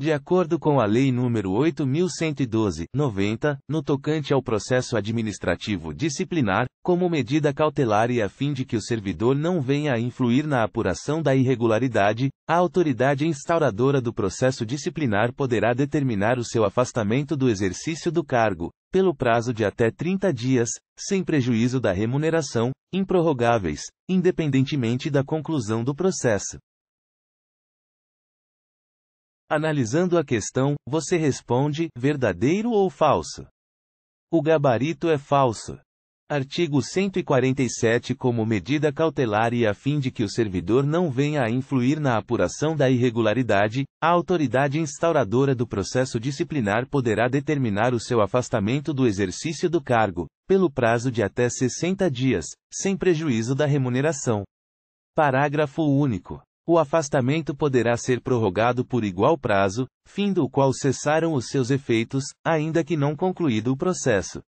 De acordo com a Lei nº 8.112/90, no tocante ao processo administrativo disciplinar, como medida cautelar e a fim de que o servidor não venha a influir na apuração da irregularidade, a autoridade instauradora do processo disciplinar poderá determinar o seu afastamento do exercício do cargo, pelo prazo de até 30 dias, sem prejuízo da remuneração, improrrogáveis, independentemente da conclusão do processo. Analisando a questão, você responde: verdadeiro ou falso? O gabarito é falso. Artigo 147 Como medida cautelar e a fim de que o servidor não venha a influir na apuração da irregularidade, a autoridade instauradora do processo disciplinar poderá determinar o seu afastamento do exercício do cargo, pelo prazo de até 60 dias, sem prejuízo da remuneração. Parágrafo único o afastamento poderá ser prorrogado por igual prazo, fim do qual cessaram os seus efeitos, ainda que não concluído o processo.